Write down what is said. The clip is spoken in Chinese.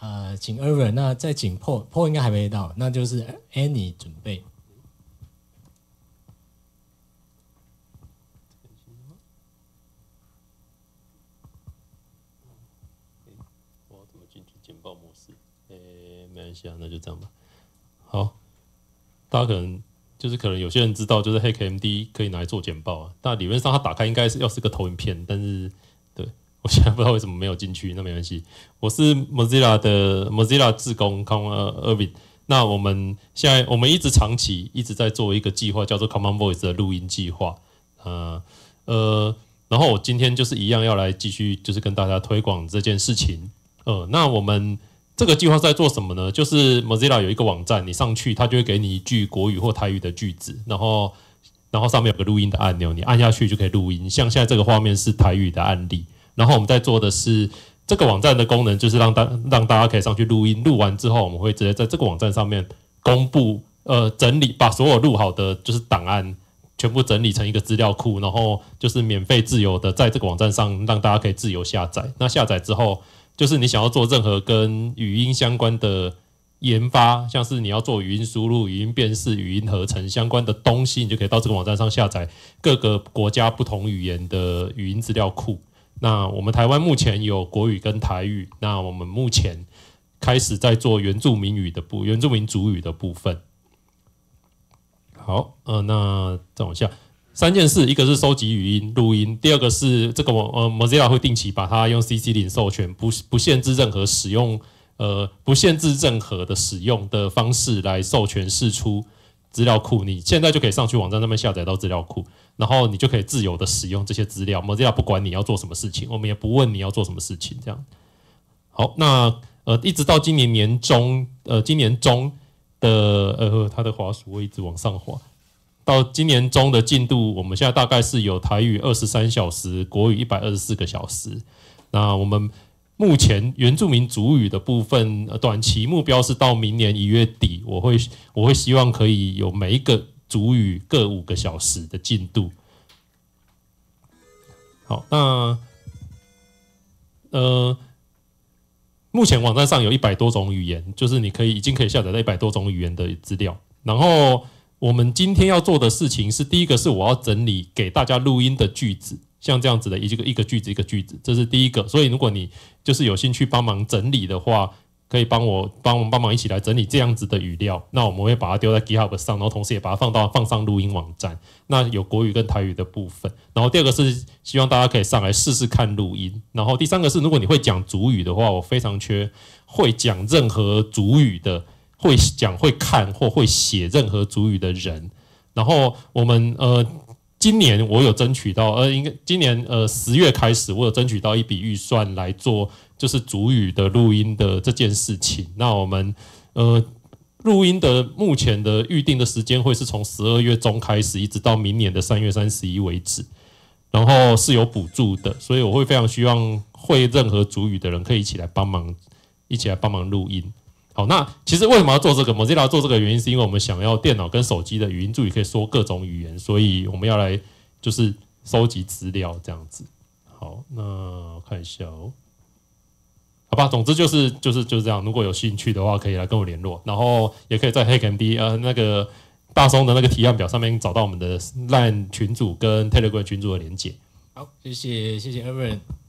呃，请 e r v i n 那再请 Paul，Paul 应该还没到，那就是 Annie 准备。我要怎么进去简报模式？哎，没关系啊，那就这样吧。好，大家可能就是可能有些人知道，就是 HackMD 可以拿来做简报啊，但理论上它打开应该是要是个投影片，但是。我现在不知道为什么没有进去，那没关系。我是 Mozilla 的 Mozilla 职工 Kevin。那我们现在我们一直长期一直在做一个计划，叫做 Common Voice 的录音计划。呃呃，然后我今天就是一样要来继续就是跟大家推广这件事情。呃，那我们这个计划在做什么呢？就是 Mozilla 有一个网站，你上去它就会给你一句国语或台语的句子，然后然后上面有个录音的按钮，你按下去就可以录音。像现在这个画面是台语的案例。然后我们在做的是这个网站的功能，就是让大让大家可以上去录音，录完之后我们会直接在这个网站上面公布，呃，整理把所有录好的就是档案全部整理成一个资料库，然后就是免费、自由的在这个网站上让大家可以自由下载。那下载之后，就是你想要做任何跟语音相关的研发，像是你要做语音输入、语音辨识、语音合成相关的东西，你就可以到这个网站上下载各个国家不同语言的语音资料库。那我们台湾目前有国语跟台语，那我们目前开始在做原住民语的部原住民族语的部分。好，呃，那再往下，三件事，一个是收集语音录音，第二个是这个我呃 Mozilla 会定期把它用 CC 零授权，不不限制任何使用，呃不限制任何的使用的方式来授权释出。资料库，你现在就可以上去网站上面下载到资料库，然后你就可以自由的使用这些资料。们斯亚不管你要做什么事情，我们也不问你要做什么事情。这样，好，那呃，一直到今年年中，呃，今年中的呃，它的滑鼠会一直往上滑。到今年中的进度，我们现在大概是有台语二十三小时，国语一百二十四个小时。那我们。目前原住民主语的部分，短期目标是到明年一月底，我会我会希望可以有每一个主语各五个小时的进度。好，那呃，目前网站上有一百多种语言，就是你可以已经可以下载到一百多种语言的资料。然后我们今天要做的事情是，第一个是我要整理给大家录音的句子。像这样子的一个一个句子一个句子，这是第一个。所以如果你就是有兴趣帮忙整理的话，可以帮我帮帮忙一起来整理这样子的语料。那我们会把它丢在 GitHub 上，然后同时也把它放到放上录音网站。那有国语跟台语的部分。然后第二个是希望大家可以上来试试看录音。然后第三个是如果你会讲主语的话，我非常缺会讲任何主语的，会讲会看或会写任何主语的人。然后我们呃。今年我有争取到，呃，应该今年呃十月开始，我有争取到一笔预算来做就是主语的录音的这件事情。那我们呃录音的目前的预定的时间会是从十二月中开始，一直到明年的三月三十一为止。然后是有补助的，所以我会非常希望会任何主语的人可以一起来帮忙，一起来帮忙录音。好，那其实为什么要做这个？Mozilla 做这个原因是因为我们想要电脑跟手机的语音助理可以说各种语言，所以我们要来就是收集资料这样子。好，那看一下哦。好吧，总之就是就是就是这样。如果有兴趣的话，可以来跟我联络，然后也可以在 HackMD 呃那个大松的那个提案表上面找到我们的烂群主跟 Telegram 群主的连接。好，谢谢谢谢 e r w n